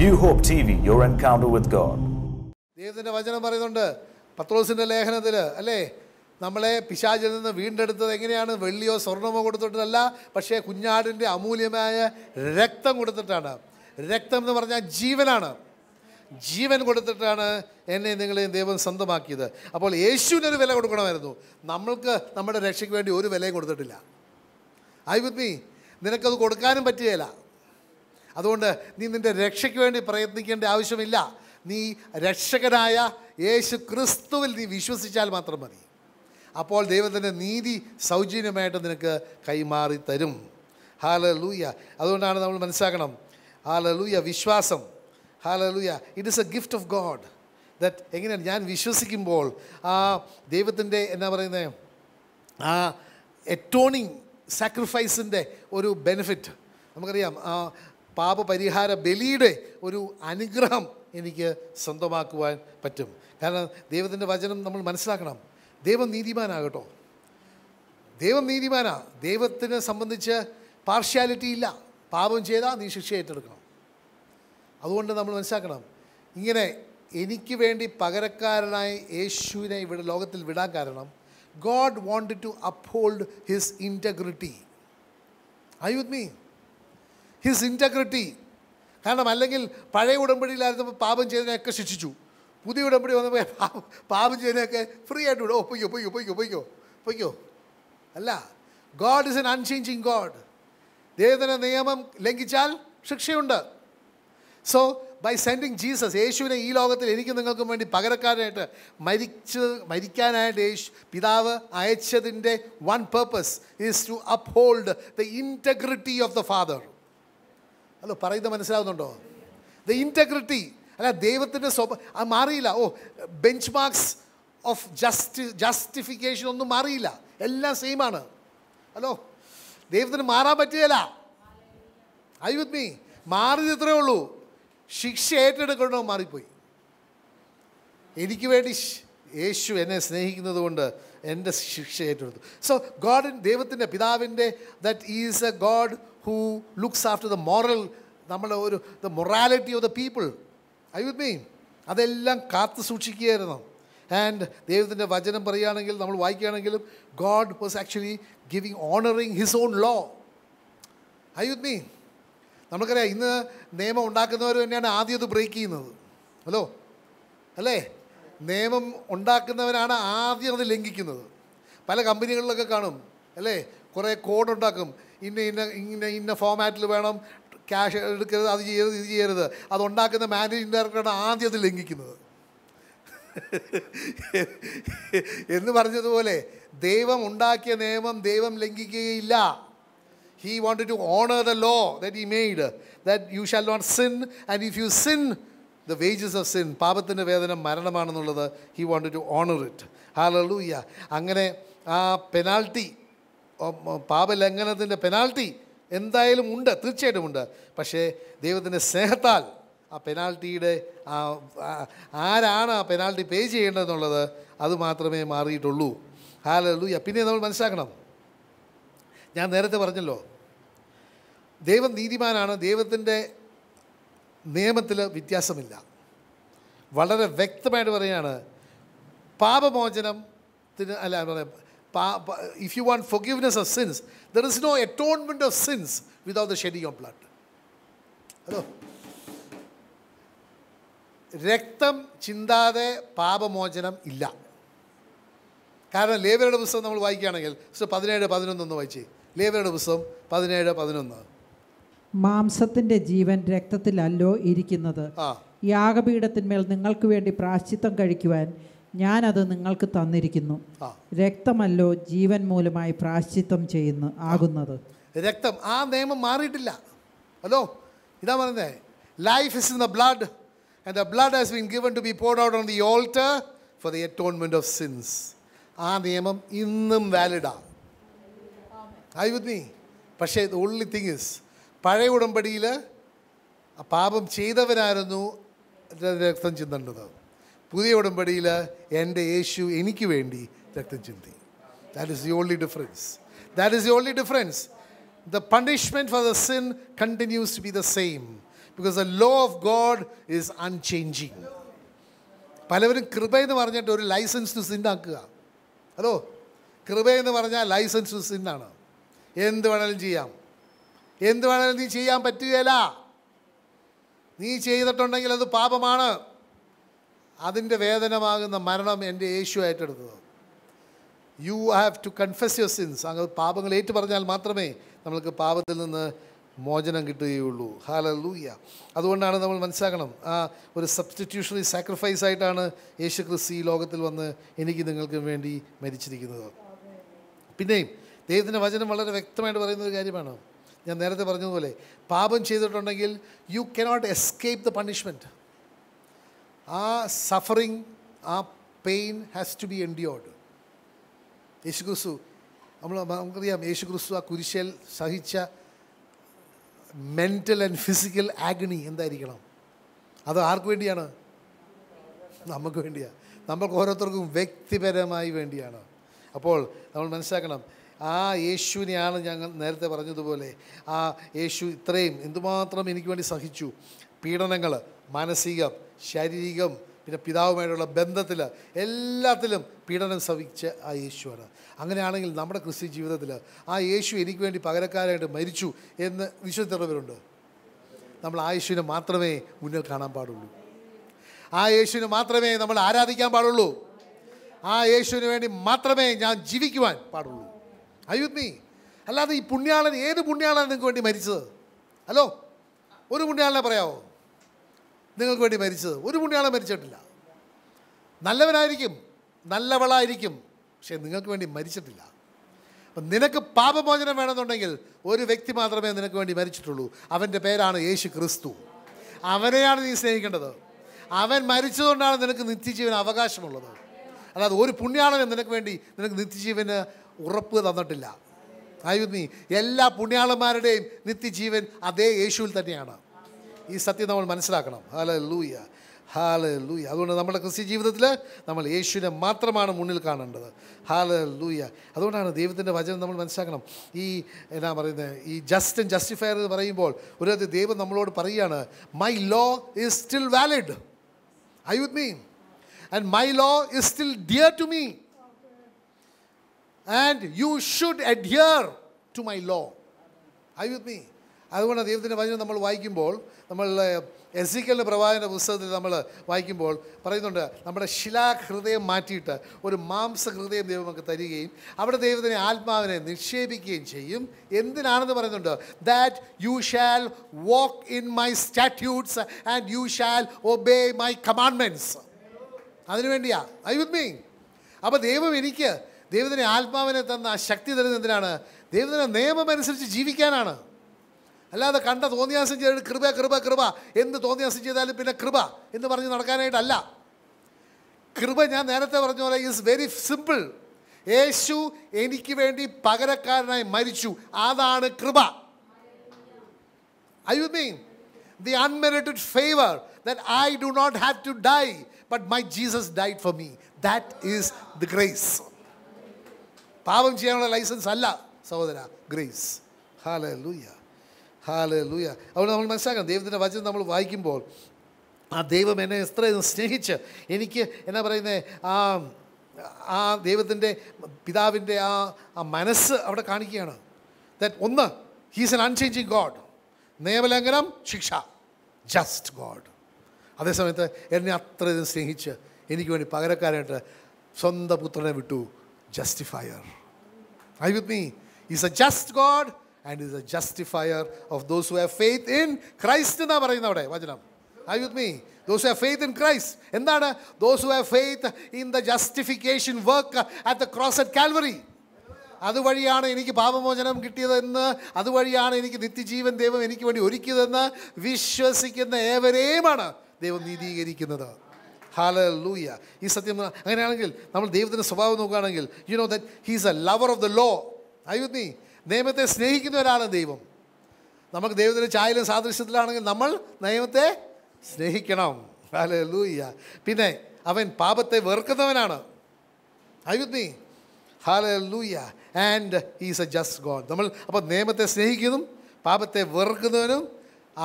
New hope T V your encounter with God ദൈവത്തിൻ്റെ വചനം പറയുന്നുണ്ട് പത്രോസിൻ്റെ ലേഖനത്തിൽ അല്ലേ നമ്മളെ പിശാചിൽ നിന്ന് വീണ്ടെടുത്തത് എങ്ങനെയാണ് വെള്ളിയോ സ്വർണമോ കൊടുത്തിട്ടല്ല പക്ഷേ കുഞ്ഞാടിൻ്റെ അമൂല്യമായ രക്തം കൊടുത്തിട്ടാണ് രക്തം എന്ന് പറഞ്ഞാൽ ജീവനാണ് ജീവൻ കൊടുത്തിട്ടാണ് എന്നെ നിങ്ങളെയും ദൈവം സ്വന്തമാക്കിയത് അപ്പോൾ യേശുവിനൊരു വില കൊടുക്കണമായിരുന്നു നമ്മൾക്ക് നമ്മുടെ രക്ഷയ്ക്ക് വേണ്ടി ഒരു വിലയും കൊടുത്തിട്ടില്ല ഐ വിത്ത് മീ നിനക്കത് കൊടുക്കാനും പറ്റുകയില്ല അതുകൊണ്ട് നീ നിൻ്റെ രക്ഷയ്ക്ക് വേണ്ടി പ്രയത്നിക്കേണ്ട ആവശ്യമില്ല നീ രക്ഷകനായ യേശു ക്രിസ്തുവിൽ നീ വിശ്വസിച്ചാൽ മാത്രം മതി അപ്പോൾ ദൈവത്തിൻ്റെ നീതി സൗജന്യമായിട്ട് നിനക്ക് കൈമാറി തരും ഹാല ലൂയ അതുകൊണ്ടാണ് നമ്മൾ മനസ്സിലാക്കണം ഹാല ലൂയ വിശ്വാസം hallelujah it is a gift of God that എങ്ങനെയാണ് ഞാൻ വിശ്വസിക്കുമ്പോൾ ആ ദൈവത്തിൻ്റെ എന്താ പറയുന്നത് ആ എറ്റോണിങ് സാക്രിഫൈസിൻ്റെ ഒരു ബെനിഫിറ്റ് നമുക്കറിയാം പാപപരിഹാര ബലിയുടെ ഒരു അനുഗ്രഹം എനിക്ക് സ്വന്തമാക്കുവാൻ പറ്റും കാരണം ദൈവത്തിൻ്റെ വചനം നമ്മൾ മനസ്സിലാക്കണം ദൈവം നീതിമാനാകട്ടോ ദൈവം നീതിമാനാ ദൈവത്തിനെ സംബന്ധിച്ച് പാർഷ്യാലിറ്റി ഇല്ല പാപം ചെയ്താൽ നീ ശിക്ഷ ഏറ്റെടുക്കണം അതുകൊണ്ട് നമ്മൾ മനസ്സിലാക്കണം ഇങ്ങനെ എനിക്ക് വേണ്ടി പകരക്കാരനായി യേശുവിനെ ഇവിടെ ലോകത്തിൽ വിടാൻ കാരണം God wanted to uphold his integrity I with me his integrity കാരണം അല്ലെങ്കിൽ പഴയ ഉടമ്പടിയിലായിരുന്നപ്പോൾ പാപം ചെയ്തതിനെയൊക്കെ ശിക്ഷിച്ചു പുതിയ ഉടമ്പടി വന്നപ്പോൾ പാപം ചെയ്തതിനെയൊക്കെ ഫ്രീ ആയിട്ട് വിടും ഓ പൊയ്ക്കോ പൊയ്ക്കോ പൊയ്ക്കോ പൊയ്ക്കോ പൊയ്ക്കോ അല്ല God is an unchanging God ദൈവത്തിൻ്റെ നിയമം ലംഘിച്ചാൽ ശിക്ഷയുണ്ട് സോ ബൈ സെൻഡിങ് ജീസസ് യേശുവിനെ ഈ ലോകത്തിൽ എനിക്ക് നിങ്ങൾക്കും വേണ്ടി പകരക്കാരനായിട്ട് മരിച്ച് മരിക്കാനായിട്ട് യേശു പിതാവ് അയച്ചതിൻ്റെ one purpose is to uphold the integrity of the father hello പറയുന്നത് മനസ്സിലാവുന്നുണ്ടോ ദ ഇൻറ്റഗ്രിറ്റി അല്ല ദൈവത്തിൻ്റെ അത് മാറിയില്ല ഓ ബെഞ്ച് മാർക്സ് ഓഫ് ജസ്റ്റി ജസ്റ്റിഫിക്കേഷൻ ഒന്നും മാറിയില്ല എല്ലാം സെയിമാണ് ഹലോ ദൈവത്തിന് മാറാൻ പറ്റുകയില്ല ഐ വിത്ത് മീ മാറിയത് ഇത്രയേ ഉള്ളൂ ശിക്ഷ ഏറ്റെടുക്കണോ മാറിപ്പോയി എനിക്ക് വേണ്ടി യേശു എന്നെ സ്നേഹിക്കുന്നത് കൊണ്ട് എൻ്റെ ശിക്ഷ ഏറ്റെടുത്തു സോ ഗോഡ് ദൈവത്തിൻ്റെ പിതാവിൻ്റെ that is a God who looks after the moral നമ്മുടെ ഒരു the morality of the people I with mean അതെല്ലാം കാത്തു സൂക്ഷിക്കുകയായിരുന്നു ആൻഡ് ദൈവത്തിൻ്റെ വചനം പറയുകയാണെങ്കിൽ നമ്മൾ വായിക്കുകയാണെങ്കിലും God was actually giving honouring his own law I with mean നമുക്കറിയാം ഇന്ന് നിയമം ഉണ്ടാക്കുന്നവർ തന്നെയാണ് ആദ്യം അത് ബ്രേക്ക് ചെയ്യുന്നത് ഹലോ അല്ലേ നിയമം ഉണ്ടാക്കുന്നവരാണ് ആദ്യം അത് ലംഘിക്കുന്നത് പല കമ്പനികളിലൊക്കെ കാണും അല്ലേ കുറേ കോഡ് ഉണ്ടാക്കും ഇന്ന ഇന്ന ഇന്ന ഇന്ന ഫോമാറ്റിൽ വേണം ക്യാഷ് എടുക്കരുത് അത് ചെയ്യരുത് ഇത് ചെയ്യരുത് അതുണ്ടാക്കുന്ന മാനേജിംഗ് ഡയറക്ടറാണ് ആദ്യം ലംഘിക്കുന്നത് എന്ന് പറഞ്ഞതുപോലെ ദൈവം ഉണ്ടാക്കിയ നിയമം ദൈവം ലംഘിക്കുകയില്ല he want to honour the law that he made that you shall not sin and if you sin the wages of sin പാപത്തിൻ്റെ വേദന മരണമാണെന്നുള്ളത് he want to honour it hallelujah അങ്ങനെ ആ പെനാൾട്ടി പാപലംഘനത്തിൻ്റെ പെനാൽറ്റി എന്തായാലും ഉണ്ട് തീർച്ചയായിട്ടും ഉണ്ട് പക്ഷേ ദൈവത്തിൻ്റെ സ്നേഹത്താൽ ആ പെനാൽറ്റിയുടെ ആരാണ് ആ പെനാൽറ്റി പേ ചെയ്യേണ്ടതെന്നുള്ളത് അത് മാത്രമേ മാറിയിട്ടുള്ളൂ ഹാലലൂയ പിന്നെ നമ്മൾ മനസ്സിലാക്കണം ഞാൻ നേരത്തെ പറഞ്ഞല്ലോ ദൈവം നീതിമാനാണ് ദൈവത്തിൻ്റെ നിയമത്തിൽ വ്യത്യാസമില്ല വളരെ വ്യക്തമായിട്ട് പറയുകയാണ് പാപമോചനത്തിന് അല്ല പറയാം if you want for forgiveness of sins there is no atonement of sins without the shedding of blood അതോ രക്തം ചിന്താതെ പാപമോചനം ഇല്ല കാരണം ലേബറുടെ പുസ്തകം നമ്മൾ വായിക്കുകയാണെങ്കിൽ പതിനേഴ് പതിനൊന്നൊന്ന് വായിച്ചേ ലേബറുടെ പുസ്തകം പതിനേഴ് പതിനൊന്ന് മാംസത്തിൻ്റെ ജീവൻ രക്തത്തിലല്ലോ ഇരിക്കുന്നത് യാഗപീഠത്തിന്മേൽ നിങ്ങൾക്ക് വേണ്ടി പ്രാശ്ചിത്തം കഴിക്കുവാൻ ഞാനത് നിങ്ങൾക്ക് തന്നിരിക്കുന്നു രക്തമല്ലോ ജീവൻ മൂലമായി പ്രാശ്ചിത്വം ചെയ്യുന്നു ആകുന്നത് രക്തം ആ നിയമം മാറിയിട്ടില്ല ഹലോ ഇതാ പറഞ്ഞേ life is in the blood and the blood has been given to be poured out on the altar for the atonement of sins ആ നിയമം ഇന്നും വാലിഡാണ് ഐ വിത്ത് മീ പക്ഷേ ദ ഓൺലി തിങ് ഇസ് പഴയ ഉടമ്പടിയിൽ പാപം ചെയ്തവനായിരുന്നു രക്തം ചിന്തേണ്ടത് പുതിയ ഉടമ്പടിയിൽ എൻ്റെ യേശു എനിക്ക് വേണ്ടി രക്തം ചിന്തി that is the only difference that is the only difference the punishment for the sin continues to be the same because the law of God is unchanging പലവരും കൃപ എന്ന് പറഞ്ഞിട്ട് ഒരു ലൈസൻസ് ടു സിന്നാക്കുക ഹലോ കൃപ എന്ന് പറഞ്ഞാൽ ലൈസൻസ് ടു സിന്നാണ് എന്ത് വേണമെങ്കിലും ചെയ്യാം എന്ത് വേണമെങ്കിലും നീ ചെയ്യാൻ പറ്റുകയല്ല നീ ചെയ്തിട്ടുണ്ടെങ്കിൽ അത് പാപമാണ് അതിൻ്റെ വേദനമാകുന്ന മരണം എൻ്റെ യേശു ഏറ്റെടുത്തത് you have to confess your sins അങ്ങ് പാപങ്ങൾ ഏറ്റു പറഞ്ഞാൽ മാത്രമേ നമ്മൾക്ക് പാപത്തിൽ നിന്ന് മോചനം കിട്ടുകയുള്ളൂ ഹാലൂയ്യ അതുകൊണ്ടാണ് നമ്മൾ മനസ്സിലാക്കണം ആ ഒരു സബ്സ്റ്റിറ്റ്യൂഷണറി സാക്രിഫൈസ് ആയിട്ടാണ് യേശു ക്രിസ്തു ഈ ലോകത്തിൽ വന്ന് എനിക്ക് നിങ്ങൾക്ക് വേണ്ടി മരിച്ചിരിക്കുന്നത് പിന്നെയും ദൈവത്തിൻ്റെ വചനം വളരെ വ്യക്തമായിട്ട് പറയുന്ന ഒരു കാര്യമാണ് ഞാൻ നേരത്തെ പറഞ്ഞതുപോലെ പാപം ചെയ്തിട്ടുണ്ടെങ്കിൽ you cannot escape the punishment ആ സഫറിങ് ആ pain has to be endured യേശു ക്രിസ്തു നമ്മൾ നമുക്കറിയാം യേശു ക്രിസ്തു ആ കുരിശേൽ സഹിച്ച മെൻ്റൽ ആൻഡ് ഫിസിക്കൽ ആഗ്നി എന്തായിരിക്കണം അത് ആർക്ക് വേണ്ടിയാണ് നമുക്ക് വേണ്ടിയാണ് നമ്മൾക്ക് ഓരോരുത്തർക്കും വ്യക്തിപരമായി വേണ്ടിയാണ് അപ്പോൾ നമ്മൾ മനസ്സിലാക്കണം ആ യേശുവിനെയാണ് ഞങ്ങൾ നേരത്തെ പറഞ്ഞതുപോലെ ആ യേശു ഇത്രയും എന്തുമാത്രം എനിക്ക് വേണ്ടി സഹിച്ചു പീഡനങ്ങൾ മാനസികം ശാരീരികം പിന്നെ പിതാവുമായിട്ടുള്ള ബന്ധത്തിൽ എല്ലാത്തിലും പീഡനം സഹിച്ച ആ യേശുവാണ് അങ്ങനെയാണെങ്കിൽ നമ്മുടെ ക്രിസ്ത്യൻ ജീവിതത്തിൽ ആ യേശു എനിക്ക് വേണ്ടി പകരക്കാരായിട്ട് മരിച്ചു എന്ന് വിശ്വസിച്ചുള്ളവരുണ്ട് നമ്മൾ ആ യേശുവിനെ മാത്രമേ മുന്നിൽ കാണാൻ പാടുള്ളൂ ആ യേശുവിന് മാത്രമേ നമ്മൾ ആരാധിക്കാൻ പാടുള്ളൂ ആ യേശുവിന് വേണ്ടി മാത്രമേ ഞാൻ ജീവിക്കുവാൻ പാടുള്ളൂ അയുദ്മി അല്ലാതെ ഈ പുണ്യാളൻ ഏത് പുണ്യാളാണ് നിങ്ങൾക്ക് വേണ്ടി മരിച്ചത് ഹലോ ഒരു പുണ്യാളനെ പറയാമോ നിങ്ങൾക്ക് വേണ്ടി മരിച്ചത് ഒരു പുണ്യാളെ മരിച്ചിട്ടില്ല നല്ലവനായിരിക്കും നല്ലവളായിരിക്കും പക്ഷേ നിങ്ങൾക്ക് വേണ്ടി മരിച്ചിട്ടില്ല അപ്പം നിനക്ക് പാപമോചനം വേണമെന്നുണ്ടെങ്കിൽ ഒരു വ്യക്തി മാത്രമേ നിനക്ക് വേണ്ടി മരിച്ചിട്ടുള്ളൂ അവൻ്റെ പേരാണ് യേശു ക്രിസ്തു അവനെയാണ് നീ സ്നേഹിക്കേണ്ടത് അവൻ മരിച്ചതുകൊണ്ടാണ് നിനക്ക് നിത്യജീവന് അവകാശമുള്ളത് അതായത് ഒരു പുണ്യാളനെ നിനക്ക് വേണ്ടി നിനക്ക് നിത്യജീവന് ഉറപ്പ് തന്നിട്ടില്ല ആയിരുന്നു എല്ലാ പുണ്യാളന്മാരുടെയും നിത്യജീവൻ അതേ യേശുവിൽ തന്നെയാണ് ഈ സത്യം നമ്മൾ മനസ്സിലാക്കണം ഹാല ലൂയ ഹാല ലൂയ അതുകൊണ്ട് നമ്മുടെ ക്രിസ്ത്യ ജീവിതത്തിൽ നമ്മൾ യേശുവിനെ മാത്രമാണ് മുന്നിൽ കാണേണ്ടത് ഹാല ലൂയ അതുകൊണ്ടാണ് ദൈവത്തിൻ്റെ വചനം നമ്മൾ മനസ്സിലാക്കണം ഈ എന്നാ പറയുന്നത് ഈ ജസ്റ്റ് ആൻഡ് ജസ്റ്റിഫയർ എന്ന് പറയുമ്പോൾ ഒരു ദൈവം നമ്മളോട് പറയുകയാണ് my law is still valid I with me and my law is still dear to me and you should adhere to my law I with me അതുകൊണ്ട് ദൈവത്തിൻ്റെ വചനം നമ്മൾ വായിക്കുമ്പോൾ നമ്മൾ എസ് സി പ്രവാചൻ്റെ പുസ്തകത്തിൽ നമ്മൾ വായിക്കുമ്പോൾ പറയുന്നുണ്ട് നമ്മുടെ ശിലാഹൃദയം മാറ്റിയിട്ട് ഒരു മാംസഹൃദയം ദൈവം നമുക്ക് തരികയും അവിടെ ദൈവത്തിനെ ആത്മാവിനെ നിക്ഷേപിക്കുകയും ചെയ്യും എന്തിനാണെന്ന് പറയുന്നുണ്ട് that you shall walk in my statutes and you shall obey my commandments അതിനുവേണ്ടിയാ ഐ വിത്ത് മീ അപ്പോൾ ദൈവം എനിക്ക് ദൈവത്തിനെ ആത്മാവിനെ തന്ന ശക്തി തരുന്നത് എന്തിനാണ് ദൈവത്തിൻ്റെ നിയമമനുസരിച്ച് ജീവിക്കാനാണ് അല്ലാതെ കണ്ട തോന്നിയാസം ചെയ്ത് കൃപ കൃപ കൃപ എന്ത് തോന്നിയാസം ചെയ്താലും പിന്നെ കൃപ എന്ന് പറഞ്ഞ് നടക്കാനായിട്ടല്ല കൃപ ഞാൻ നേരത്തെ പറഞ്ഞ പോലെ ഈസ് വെരി സിമ്പിൾ യേശു എനിക്ക് വേണ്ടി പകരക്കാരനായി മരിച്ചു അതാണ് കൃപ I you mean the unmerited favour that I do not have to die but my Jesus died for me that is the grace പാപം ചെയ്യാനുള്ള ലൈസൻസ് അല്ല സഹോദര ഗ്രേസ് ഹാലൂയ്യ ലൂയ അവിടെ നമ്മൾ മനസ്സിലാക്കണം ദൈവത്തിൻ്റെ വചനം നമ്മൾ വായിക്കുമ്പോൾ ആ ദൈവം എന്നെ എത്രയും സ്നേഹിച്ച് എനിക്ക് എന്നാ പറയുന്നത് ആ ആ ദൈവത്തിൻ്റെ പിതാവിൻ്റെ ആ ആ മനസ്സ് അവിടെ കാണിക്കുകയാണ് ദാറ്റ് ഒന്ന് ഹീസ് എൻ അൺചേഞ്ചിങ് ഗോഡ് നിയമലംഘനം ശിക്ഷ ജസ്റ്റ് ഗോഡ് അതേസമയത്ത് എന്നെ അത്രയധികം സ്നേഹിച്ച് എനിക്ക് വേണ്ടി പകരക്കാരായിട്ട് സ്വന്തം പുത്രനെ വിട്ടു justifier I with me is a just God and is a justifier of those who have faith in Christ എന്നാണ് പറയുന്നത് അവിടെ വചനം I with me those who have faith in Christ എന്താണ് those who have faith in the justification work at the cross at Calvary അതുവഴിയാണ് എനിക്ക് പാപമോചനം കിട്ടിയതെന്ന് അതുവഴിയാണ് എനിക്ക് നിത്യജീവൻ ദൈവം എനിക്ക് വേണ്ടി ഒരുക്കിയതെന്ന് വിശ്വസിക്കുന്ന ഏവരെയുമാണ് ദൈവം നീതീകരിക്കുന്നത് ഹാല ലൂയ ഈ സത്യം അങ്ങനെയാണെങ്കിൽ നമ്മൾ ദൈവത്തിൻ്റെ സ്വഭാവം നോക്കുകയാണെങ്കിൽ you know that he's a lover of the law I with നീ നിയമത്തെ സ്നേഹിക്കുന്ന ഒരാളാണ് ദൈവം നമുക്ക് ദൈവത്തിൻ്റെ ചായലും സാദൃശ്യത്തിലാണെങ്കിൽ നമ്മൾ നിയമത്തെ സ്നേഹിക്കണം അല്ലേ ലൂയ്യ പിന്നെ അവൻ പാപത്തെ വെറുക്കുന്നവനാണ് അയുദ്ധി hallelujah and is a just God നമ്മൾ അപ്പോൾ നിയമത്തെ സ്നേഹിക്കുന്നതും പാപത്തെ വെറുക്കുന്നവനും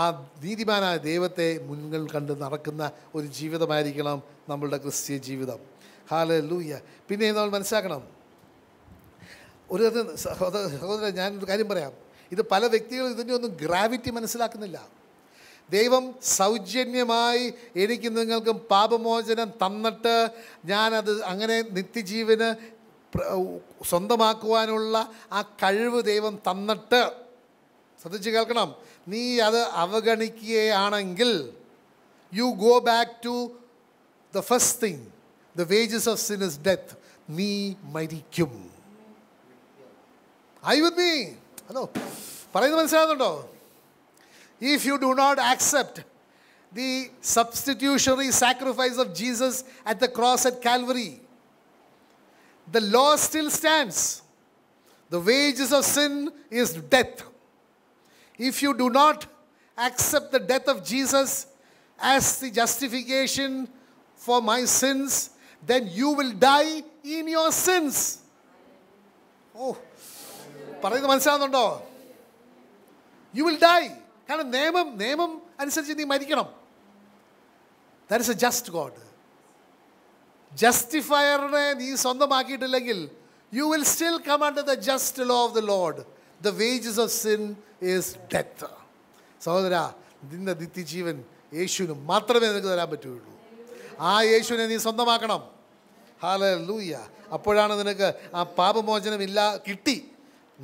ആ നീതിമാനായ ദൈവത്തെ മുന്നിൽ കണ്ട് നടക്കുന്ന ഒരു ജീവിതമായിരിക്കണം നമ്മളുടെ ക്രിസ്തീയ ജീവിതം ഹാല ലൂയ്യ പിന്നെ നമ്മൾ മനസ്സിലാക്കണം ഒരു തരത്തിൽ സഹോദര സഹോദര ഞാനൊരു കാര്യം പറയാം ഇത് പല വ്യക്തികളും ഇതിൻ്റെ ഒന്നും ഗ്രാവിറ്റി മനസ്സിലാക്കുന്നില്ല ദൈവം സൗജന്യമായി എനിക്ക് നിങ്ങൾക്കും പാപമോചനം തന്നിട്ട് ഞാനത് അങ്ങനെ നിത്യജീവന് സ്വന്തമാക്കുവാനുള്ള ആ കഴിവ് ദൈവം തന്നിട്ട് ശ്രദ്ധിച്ച് കേൾക്കണം നീ അത് അവഗണിക്കുകയാണെങ്കിൽ you go back to the first thing the wages of sin is death നീ മരിക്കും ഐ വിത്ത് മീ ഹലോ പറയുന്നത് മനസ്സിലാകുന്നുണ്ടോ if you do not accept the substitutionary sacrifice of Jesus at the cross at Calvary the law still stands the wages of sin is death if you do not accept the death of Jesus as the justification for my sins, then you will die in your sins. Oh, പറയുന്നത് മനസ്സിലാവുന്നുണ്ടോ you will die കാരണം നിയമം നിയമം അനുസരിച്ച് നീ മരിക്കണം that is a just God ജസ്റ്റിഫയറിനെ നീ സ്വന്തമാക്കിയിട്ടില്ലെങ്കിൽ you will still come under the just law of the lord the wages of sin is death സഹോദര നിന്റെ നിത്യജീവൻ യേശുവിന് മാത്രമേ നിനക്ക് തരാൻ പറ്റുകയുള്ളൂ ആ യേശുവിനെ നീ സ്വന്തമാക്കണം ഹാല ലൂയ്യ അപ്പോഴാണ് നിനക്ക് ആ പാപമോചനം ഇല്ല കിട്ടി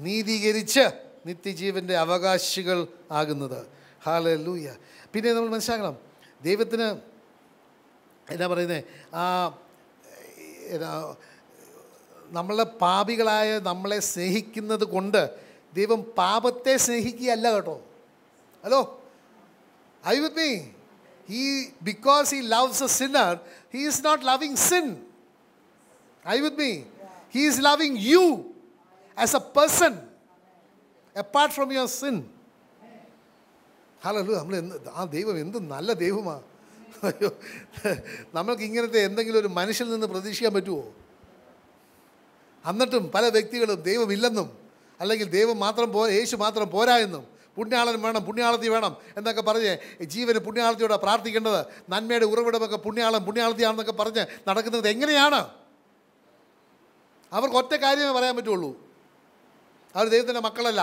നീതീകരിച്ച് നിത്യജീവൻ്റെ അവകാശികൾ ആകുന്നത് ഹാല ലൂയ പിന്നെ നമ്മൾ മനസ്സിലാക്കണം ദൈവത്തിന് എന്താ പറയുന്നത് ആ നമ്മളെ പാപികളായ നമ്മളെ സ്നേഹിക്കുന്നത് കൊണ്ട് ദൈവം പാപത്തെ സ്നേഹിക്കുകയല്ല കേട്ടോ hello I with me he because he loves a sinner he is not loving sin I with me he is loving you as a person apart from your sin. Hello നമ്മൾ എന്ത് ആ ദൈവം എന്ത് നല്ല ദൈവമാണ് അയ്യോ നമ്മൾക്ക് ഇങ്ങനത്തെ എന്തെങ്കിലും ഒരു മനുഷ്യനിൽ നിന്ന് പ്രതീക്ഷിക്കാൻ പറ്റുമോ എന്നിട്ടും പല വ്യക്തികളും ദൈവമില്ലെന്നും അല്ലെങ്കിൽ ദൈവം മാത്രം പോ യേശു മാത്രം പോരാ എന്നും പുണ്യാളൻ വേണം പുണ്യാളത്തി വേണം എന്നൊക്കെ പറഞ്ഞ് ജീവന് പുണ്യാളത്തിയോടെ പ്രാർത്ഥിക്കേണ്ടത് നന്മയുടെ ഉറവിടമൊക്കെ പുണ്യാളം പുണ്യാളത്തിയാണെന്നൊക്കെ പറഞ്ഞ് നടക്കുന്നത് എങ്ങനെയാണ് അവർക്ക് ഒറ്റ കാര്യമേ പറയാൻ പറ്റുള്ളൂ അവർ ദൈവത്തിൻ്റെ മക്കളല്ല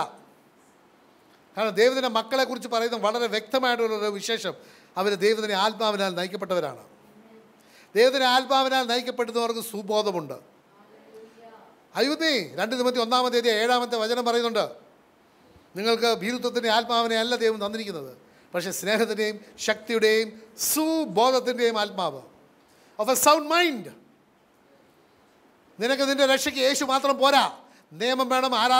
കാരണം ദൈവത്തിൻ്റെ മക്കളെക്കുറിച്ച് പറയുന്നത് വളരെ വ്യക്തമായിട്ടുള്ളൊരു വിശേഷം അവർ ദൈവത്തിൻ്റെ ആത്മാവിനാൽ നയിക്കപ്പെട്ടവരാണ് ദൈവത്തിൻ്റെ ആത്മാവിനാൽ നയിക്കപ്പെടുന്നവർക്ക് സുബോധമുണ്ട് അയ്യുദ്ധി രണ്ട് ഇരുപത്തി ഒന്നാമത്തെ തീയതി ഏഴാമത്തെ വചനം പറയുന്നുണ്ട് നിങ്ങൾക്ക് ഭീരുത്വത്തിൻ്റെ ആത്മാവിനെ അല്ല ദൈവം തന്നിരിക്കുന്നത് പക്ഷേ സ്നേഹത്തിൻ്റെയും ശക്തിയുടെയും സുബോധത്തിൻ്റെയും ആത്മാവ് ഓഫ് എ സൗണ്ട് മൈൻഡ് നിനക്ക് നിൻ്റെ രക്ഷയ്ക്ക് യേശു മാത്രം പോരാ നിയമം വേണം ആരാ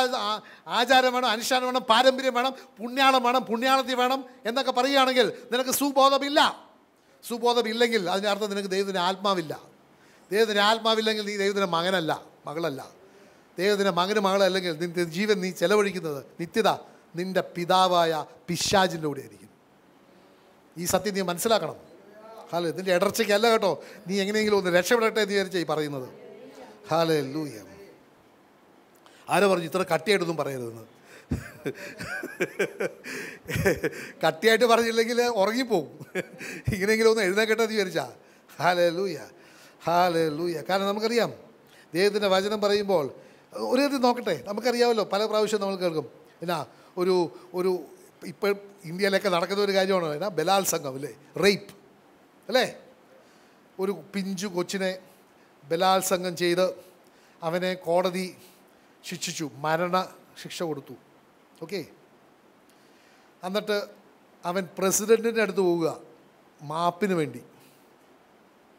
ആചാരം വേണം അനുഷ്ഠാനം വേണം പാരമ്പര്യം വേണം പുണ്യാളം വേണം പുണ്യാളത്തി വേണം എന്നൊക്കെ പറയുകയാണെങ്കിൽ നിനക്ക് സുബോധമില്ല സുബോധമില്ലെങ്കിൽ അതിൻ്റെ അർത്ഥം നിനക്ക് ദൈവത്തിൻ്റെ ആത്മാവില്ല ദൈവത്തിൻ്റെ ആത്മാവില്ലെങ്കിൽ നീ ദൈവത്തിൻ്റെ മകനല്ല മകളല്ല ദൈവത്തിൻ്റെ മകന് മകളല്ലെങ്കിൽ നിൻ്റെ ജീവൻ നീ ചെലവഴിക്കുന്നത് നിത്യത നിൻ്റെ പിതാവായ പിശാജിൻ്റെ കൂടെ ആയിരിക്കും ഈ സത്യം നീ മനസ്സിലാക്കണം ഹാലേ നിൻ്റെ ഇടർച്ചയ്ക്കല്ല കേട്ടോ നീ എങ്ങനെയെങ്കിലും ഒന്ന് രക്ഷപ്പെടട്ടെ എന്ന് വിചാരിച്ചാൽ ഈ പറയുന്നത് ഹാലേ ലൂയം ആരോ പറഞ്ഞു ഇത്ര കട്ടിയായിട്ടൊന്നും പറയരുതെന്ന് കട്ടിയായിട്ട് പറഞ്ഞില്ലെങ്കിൽ ഉറങ്ങിപ്പോകും ഇങ്ങനെയെങ്കിലും ഒന്ന് എഴുന്നേക്കട്ടെന്ന് വിചാരിച്ചാ ഹാലേ ലൂയ ഹാലേ ലൂയ കാരണം നമുക്കറിയാം ദൈവത്തിൻ്റെ വചനം പറയുമ്പോൾ ഒരു കാര്യം നോക്കട്ടെ നമുക്കറിയാമല്ലോ പല പ്രാവശ്യം നമ്മൾ കേൾക്കും എന്നാ ഒരു ഒരു ഇപ്പോൾ ഇന്ത്യയിലൊക്കെ നടക്കുന്ന ഒരു കാര്യമാണ് എന്നാ ബലാത്സംഗം അല്ലേ റേപ്പ് അല്ലേ ഒരു പിഞ്ചു കൊച്ചിനെ ബലാത്സംഗം ചെയ്ത് അവനെ കോടതി ശിക്ഷിച്ചു മരണ ശിക്ഷ കൊടുത്തു ഓക്കെ എന്നിട്ട് അവൻ പ്രസിഡൻറ്റിൻ്റെ അടുത്ത് പോവുക മാപ്പിന് വേണ്ടി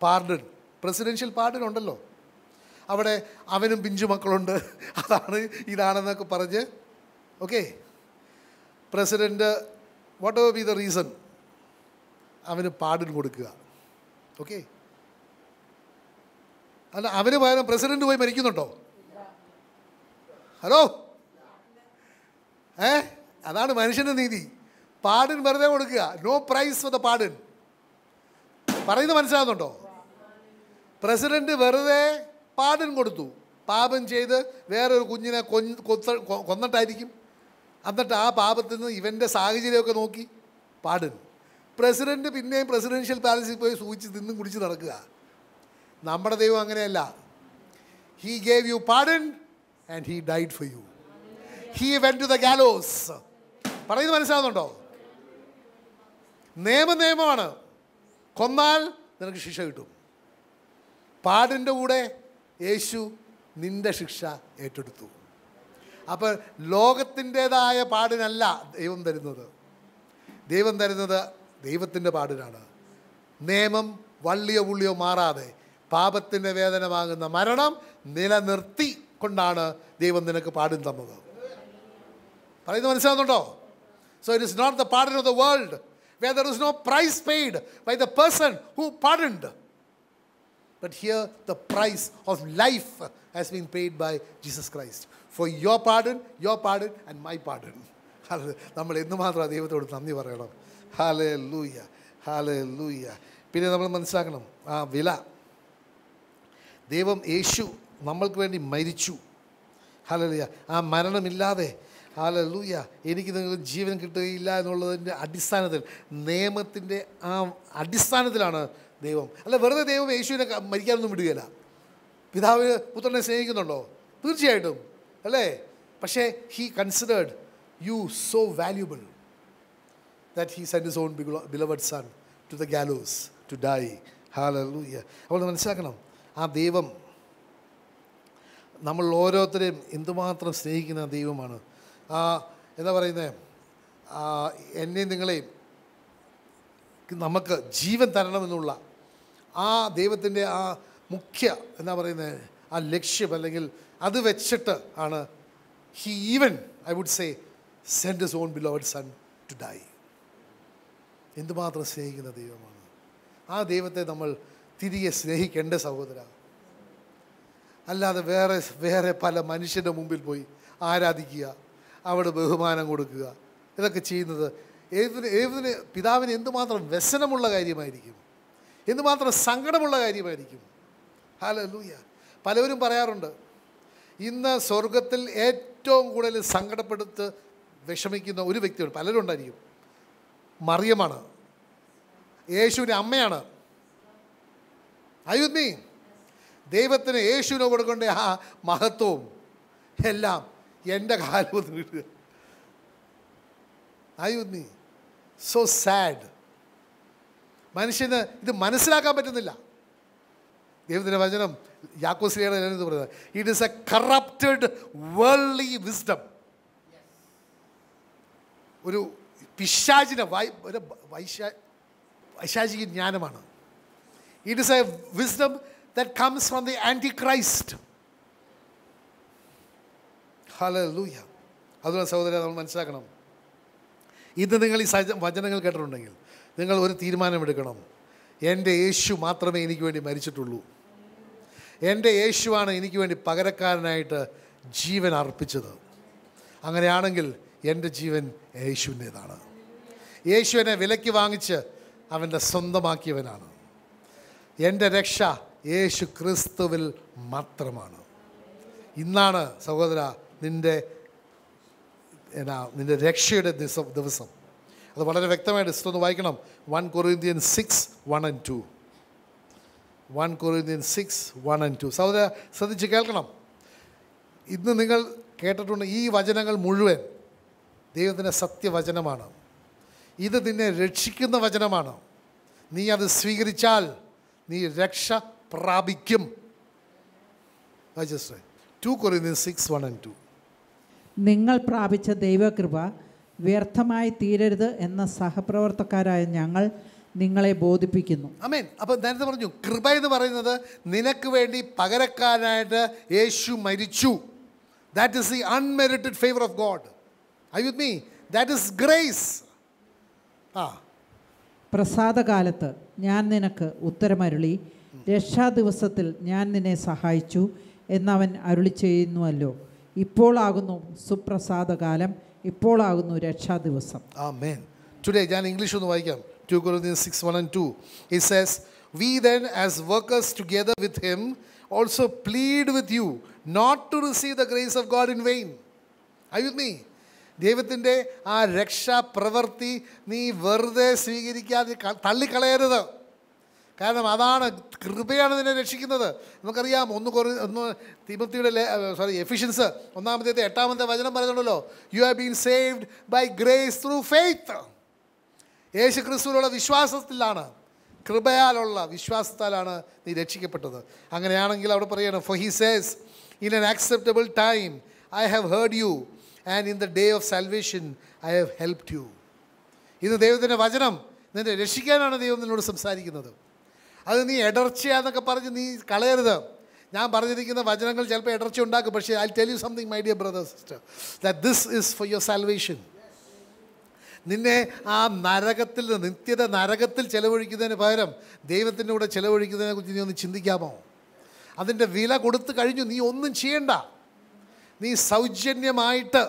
പാർഡൺ പ്രസിഡൻഷ്യൽ പാർഡൺ ഉണ്ടല്ലോ അവിടെ അവനും പിഞ്ചു മക്കളുണ്ട് അതാണ് ഇതാണെന്നൊക്കെ പറഞ്ഞ് okay president whatever be the reason അവന് പാർഡൺ കൊടുക്കുക ഓക്കെ അല്ല അവന് പകരം പ്രസിഡൻറ്റ് പോയി മരിക്കുന്നുണ്ടോ ഹലോ ഏ അതാണ് മനുഷ്യൻ്റെ നീതി പാടിൻ വെറുതെ കൊടുക്കുക no price for the pardon പറയുന്നത് മനസ്സിലാകുന്നുണ്ടോ പ്രസിഡന്റ് വെറുതെ പാടൻ കൊടുത്തു പാപം ചെയ്ത് വേറൊരു കുഞ്ഞിനെ കൊത്ത കൊന്നിട്ടായിരിക്കും എന്നിട്ട് ആ പാപത്തിൽ നിന്ന് ഇവൻ്റെ സാഹചര്യമൊക്കെ നോക്കി പാടൻ പ്രസിഡന്റ് പിന്നെയും പ്രസിഡൻഷ്യൽ പാലസിൽ പോയി സൂചിച്ച് തിന്നും കുടിച്ച് നടക്കുക നമ്മുടെ ദൈവം അങ്ങനെയല്ല he gave you pardon and he died for you he went to the gallows പറയുന്നത് മനസ്സിലാവുന്നുണ്ടോ നിയമ നിയമമാണ് കൊന്നാൽ നിനക്ക് ശിക്ഷ കിട്ടും പാടിൻ്റെ കൂടെ യേശു നിന്റെ ശിക്ഷ ഏറ്റെടുത്തു അപ്പോൾ ലോകത്തിൻ്റേതായ പാടിനല്ല ദൈവം തരുന്നത് ദൈവം തരുന്നത് ദൈവത്തിൻ്റെ പാടിനാണ് നിയമം വള്ളിയോ പുള്ളിയോ മാറാതെ പാപത്തിൻ്റെ വേദന വാങ്ങുന്ന മരണം നിലനിർത്തി കൊണ്ടാണ് ദൈവം നിനക്ക് പാടും തന്നത് പറയുന്നത് മനസ്സിലാകുന്നുണ്ടോ so it is not the pardon of the world where there is no price paid by the person who pardoned. But here, the price of life has been paid by Jesus Christ. For your pardon, your pardon, and my pardon. നമ്മൾ എന്തുമാത്രം ദൈവത്തോട് നന്ദി പറയണം ഹാലേ ലൂയ ഹാലേ ലൂയ പിന്നെ നമ്മൾ മനസ്സിലാക്കണം ആ വില ദൈവം യേശു നമ്മൾക്ക് വേണ്ടി മരിച്ചു ഹലലൂയ ആ മരണമില്ലാതെ ഹാലലൂയ എനിക്ക് നിങ്ങൾ ജീവൻ കിട്ടുകയില്ല എന്നുള്ളതിൻ്റെ അടിസ്ഥാനത്തിൽ നിയമത്തിൻ്റെ ആ അടിസ്ഥാനത്തിലാണ് ദൈവം അല്ല വെറുതെ ദൈവം യേശുവിനെ മരിക്കാനൊന്നും വിടുകയില്ല പിതാവ് പുത്രനെ സ്നേഹിക്കുന്നുണ്ടോ തീർച്ചയായിട്ടും അല്ലേ പക്ഷേ he considered you so valuable that he send son beloved son to the gallows to die hallelujah അപ്പോൾ മനസ്സിലാക്കണം ആ ദൈവം നമ്മൾ ഓരോരുത്തരെയും എന്തുമാത്രം സ്നേഹിക്കുന്ന ദൈവമാണ് എന്താ പറയുന്നത് എന്നെയും നിങ്ങളെയും നമുക്ക് ജീവൻ തരണമെന്നുള്ള ആ ദൈവത്തിൻ്റെ ആ മുഖ്യ എന്താ പറയുന്നത് ആ ലക്ഷ്യം അല്ലെങ്കിൽ അത് വെച്ചിട്ട് ആണ് he even I would say send son beloved son to die എന്തുമാത്രം സ്നേഹിക്കുന്ന ദൈവമാണ് ആ ദൈവത്തെ നമ്മൾ തിരികെ സ്നേഹിക്കേണ്ട സഹോദരാണ് അല്ലാതെ വേറെ വേറെ പല മനുഷ്യൻ്റെ മുമ്പിൽ പോയി ആരാധിക്കുക അവിടെ ബഹുമാനം കൊടുക്കുക ഇതൊക്കെ ചെയ്യുന്നത് ഏതിന് ഏതിന് പിതാവിന് എന്തുമാത്രം വ്യസനമുള്ള കാര്യമായിരിക്കും എന്തുമാത്രം സങ്കടമുള്ള കാര്യമായിരിക്കും ഹലോ ലൂയ പലവരും പറയാറുണ്ട് ഇന്ന് സ്വർഗത്തിൽ ഏറ്റവും കൂടുതൽ സങ്കടപ്പെടുത്ത് വിഷമിക്കുന്ന ഒരു വ്യക്തിയുണ്ട് പലരും ഉണ്ടായിരിക്കും മറിയമാണ് യേശുവിൻ്റെ അമ്മയാണ് ഐ മീ ദൈവത്തിന് യേശുവിനെ കൊടുക്കേണ്ട ആ മഹത്വവും എല്ലാം എൻ്റെ കാലം കിട്ടുക ആയുന്നി സോ സാഡ് മനുഷ്യന് ഇത് മനസ്സിലാക്കാൻ പറ്റുന്നില്ല ദൈവത്തിൻ്റെ വചനം യാക്കോസ്ലിയാണ് ഞാനിത് പറയുന്നത് it is a corrupted worldly wisdom ഒരു പിശാചിന് വൈ ഒരു വൈശാ വൈശാചിക ജ്ഞാനമാണ് it is a wisdom that comes from the Antichrist. Hallelujah അതുകൊണ്ട് സഹോദരൻ നമ്മൾ മനസ്സിലാക്കണം ഇന്ന് നിങ്ങൾ ഈ സജ വചനങ്ങൾ കേട്ടിട്ടുണ്ടെങ്കിൽ നിങ്ങൾ ഒരു തീരുമാനമെടുക്കണം എൻ്റെ യേശു മാത്രമേ എനിക്ക് വേണ്ടി മരിച്ചിട്ടുള്ളൂ എൻ്റെ യേശുവാണ് എനിക്ക് വേണ്ടി പകരക്കാരനായിട്ട് ജീവൻ അർപ്പിച്ചത് അങ്ങനെയാണെങ്കിൽ എൻ്റെ ജീവൻ യേശുവിൻ്റേതാണ് യേശുവിനെ വിലയ്ക്ക് വാങ്ങിച്ച് അവൻ്റെ സ്വന്തമാക്കിയവനാണ് എൻ്റെ രക്ഷ യേശു ക്രിസ്തുവിൽ മാത്രമാണ് ഇന്നാണ് സഹോദര നിൻ്റെ എന്നാ നിൻ്റെ രക്ഷയുടെ ദിവസം ദിവസം അത് വളരെ വ്യക്തമായിട്ട് ഇഷ്ടം ഒന്ന് വായിക്കണം one Corinthian six one and two one Corinthian six one and two സഹോദര ശ്രദ്ധിച്ച് കേൾക്കണം ഇന്ന് നിങ്ങൾ കേട്ടിട്ടുണ്ട് ഈ വചനങ്ങൾ മുഴുവൻ ദൈവത്തിൻ്റെ സത്യവചനമാണ് ഇത് നിന്നെ രക്ഷിക്കുന്ന വചനമാണ് നീ അത് സ്വീകരിച്ചാൽ നീ രക്ഷ പ്രാപിക്കും സിക്സ് വൺ ആൻഡ് ടു നിങ്ങൾ പ്രാപിച്ച ദൈവകൃപ വ്യർത്ഥമായി തീരരുത് എന്ന സഹപ്രവർത്തക്കാരായ ഞങ്ങൾ നിങ്ങളെ ബോധിപ്പിക്കുന്നു അമേൻ അപ്പോൾ നേരത്തെ പറഞ്ഞു കൃപ എന്ന് പറയുന്നത് നിനക്ക് വേണ്ടി പകരക്കാരനായിട്ട് യേശു മരിച്ചു that is the unmerited favour of God I with me that is grace ആ പ്രസാദകാലത്ത് ഞാൻ നിനക്ക് ഉത്തരമരുളി രക്ഷാദിവസത്തിൽ ഞാൻ നിന്നെ സഹായിച്ചു എന്നവൻ അരുളി ചെയ്യുന്നുവല്ലോ ഇപ്പോളാകുന്നു സുപ്രസാദകാലം ഇപ്പോളാകുന്നു രക്ഷാദിവസം ആ മേൻ ടുഡേ ഞാൻ ഇംഗ്ലീഷ് ഒന്ന് വായിക്കാം two Corinthians six one and two it says we then as workers together with him also plead with you not to receive the grace of God in vain I with me ദൈവത്തിൻ്റെ ആ രക്ഷാപ്രവർത്തി നീ വെറുതെ സ്വീകരിക്കാതെ തള്ളിക്കളയരുത് കാരണം അതാണ് കൃപയാണ് നിന്നെ രക്ഷിക്കുന്നത് നമുക്കറിയാം ഒന്ന് കുറ ഒന്ന് തിമത്തിയുടെ സോറി എഫിഷ്യൻസ് ഒന്നാമത്തെ എട്ടാമത്തെ വചനം പറയുന്നുണ്ടല്ലോ you have been saved by grace through faith Yeshu ക്രിസ്തുവിലുള്ള വിശ്വാസത്തിലാണ് കൃപയാലുള്ള വിശ്വാസത്താലാണ് നീ രക്ഷിക്കപ്പെട്ടത് അങ്ങനെയാണെങ്കിൽ അവിടെ പറയണം for he says in an acceptable time I have heard you and in the day of salvation I have helped you ഇത് ദൈവത്തിൻ്റെ വചനം നിന്നെ രക്ഷിക്കാനാണ് ദൈവം നിന്നോട് സംസാരിക്കുന്നത് അത് നീ എടർച്ചയാന്നൊക്കെ പറഞ്ഞ് നീ കളയരുത് ഞാൻ പറഞ്ഞിരിക്കുന്ന വചനങ്ങൾ ചിലപ്പോൾ ഇടർച്ച ഉണ്ടാക്കും പക്ഷേ I tell you something my dear brothers sister that this is for your salvation നിന്നെ ആ നരകത്തിൽ നിത്യത നരകത്തിൽ ചിലവഴിക്കുന്നതിന് പകരം ദൈവത്തിൻ്റെ കൂടെ ചിലവഴിക്കുന്നതിനെ കുറിച്ച് നീ ഒന്ന് ചിന്തിക്കാമോ അതിൻ്റെ വില കൊടുത്തു കഴിഞ്ഞു നീ ഒന്നും ചെയ്യണ്ട നീ സൗജന്യമായിട്ട്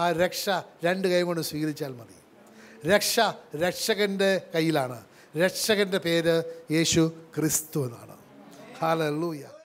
ആ രക്ഷ രണ്ട് കൈ കൊണ്ട് സ്വീകരിച്ചാൽ മതി രക്ഷ രക്ഷകൻ്റെ കയ്യിലാണ് രക്ഷകൻ്റെ പേര് യേശു ക്രിസ്തു എന്നാണ് ഹാലൂയ്യ